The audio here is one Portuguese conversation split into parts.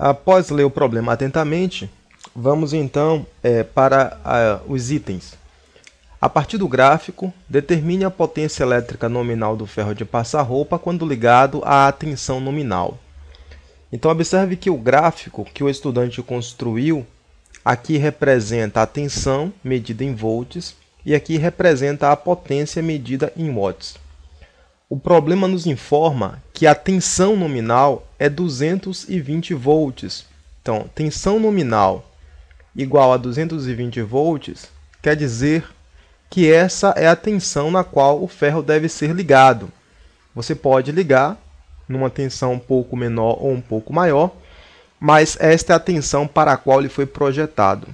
Após ler o problema atentamente, vamos então é, para a, os itens. A partir do gráfico, determine a potência elétrica nominal do ferro de passar roupa quando ligado à tensão nominal. Então observe que o gráfico que o estudante construiu aqui representa a tensão medida em volts e aqui representa a potência medida em watts. O problema nos informa que a tensão nominal é 220 volts. Então, tensão nominal igual a 220 volts quer dizer que essa é a tensão na qual o ferro deve ser ligado. Você pode ligar numa tensão um pouco menor ou um pouco maior, mas esta é a tensão para a qual ele foi projetado.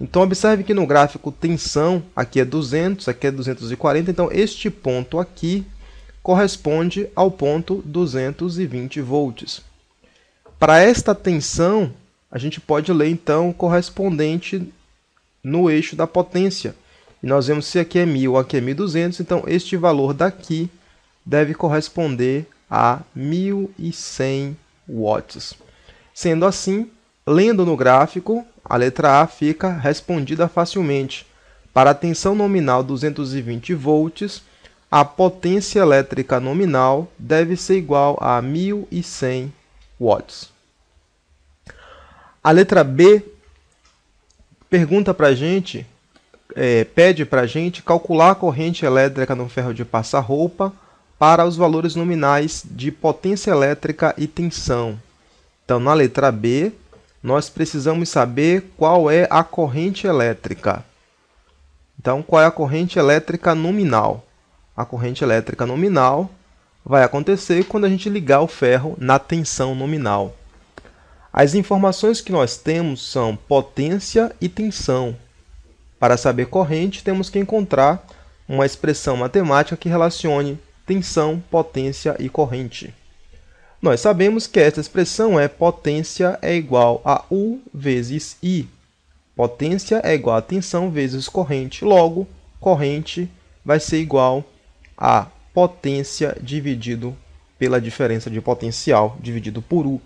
Então, observe que no gráfico tensão, aqui é 200, aqui é 240, então este ponto aqui corresponde ao ponto 220 volts. Para esta tensão, a gente pode ler então o correspondente no eixo da potência. E nós vemos se aqui é 1000 ou aqui é 1200, então este valor daqui deve corresponder a 1100 watts. Sendo assim, lendo no gráfico, a letra A fica respondida facilmente. Para a tensão nominal 220 volts, a potência elétrica nominal deve ser igual a 1100 watts. A letra B pergunta para a gente, é, pede para a gente calcular a corrente elétrica no ferro de passar roupa para os valores nominais de potência elétrica e tensão. Então, na letra B, nós precisamos saber qual é a corrente elétrica. Então, qual é a corrente elétrica nominal? a corrente elétrica nominal vai acontecer quando a gente ligar o ferro na tensão nominal. As informações que nós temos são potência e tensão. Para saber corrente, temos que encontrar uma expressão matemática que relacione tensão, potência e corrente. Nós sabemos que esta expressão é potência é igual a U vezes I. Potência é igual a tensão vezes corrente. Logo, corrente vai ser igual a potência dividido pela diferença de potencial dividido por U.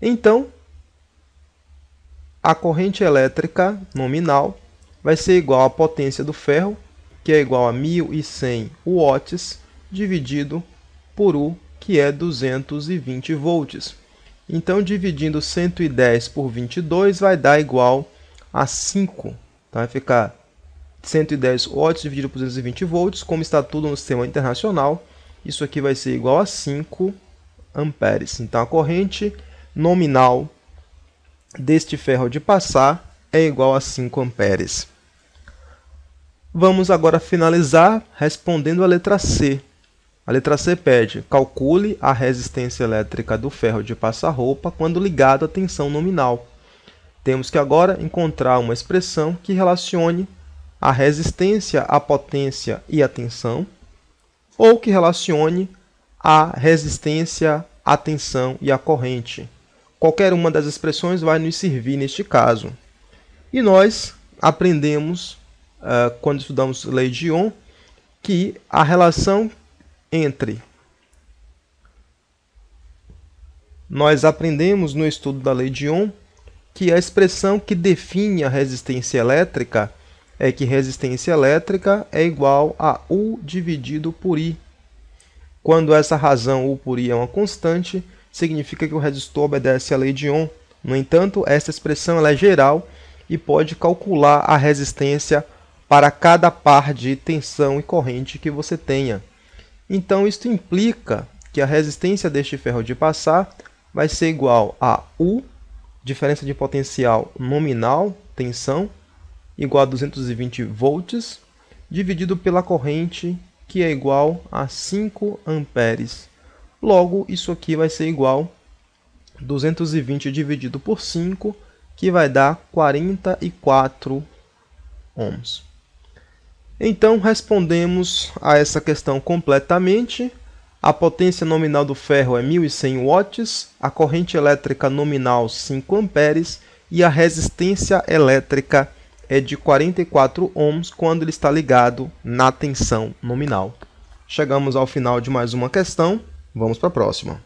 Então, a corrente elétrica nominal vai ser igual à potência do ferro, que é igual a 1100 watts, dividido por U, que é 220 volts. Então, dividindo 110 por 22 vai dar igual a 5. Então, vai ficar 110 watts dividido por 220 volts, como está tudo no sistema internacional, isso aqui vai ser igual a 5 amperes. Então a corrente nominal deste ferro de passar é igual a 5 amperes. Vamos agora finalizar respondendo a letra C. A letra C pede: calcule a resistência elétrica do ferro de passar-roupa quando ligado à tensão nominal. Temos que agora encontrar uma expressão que relacione a resistência à potência e à tensão, ou que relacione a resistência à tensão e à corrente. Qualquer uma das expressões vai nos servir neste caso. E nós aprendemos, eh, quando estudamos lei de Ohm, que a relação entre nós aprendemos no estudo da lei de Ohm que a expressão que define a resistência elétrica é que resistência elétrica é igual a U dividido por I. Quando essa razão U por I é uma constante, significa que o resistor obedece à lei de Ohm. No entanto, essa expressão é geral e pode calcular a resistência para cada par de tensão e corrente que você tenha. Então, isto implica que a resistência deste ferro de passar vai ser igual a U, diferença de potencial nominal, tensão, igual a 220 volts, dividido pela corrente, que é igual a 5 amperes. Logo, isso aqui vai ser igual a 220 dividido por 5, que vai dar 44 ohms. Então, respondemos a essa questão completamente. A potência nominal do ferro é 1.100 watts, a corrente elétrica nominal 5 amperes e a resistência elétrica é de 44 ohms quando ele está ligado na tensão nominal. Chegamos ao final de mais uma questão, vamos para a próxima.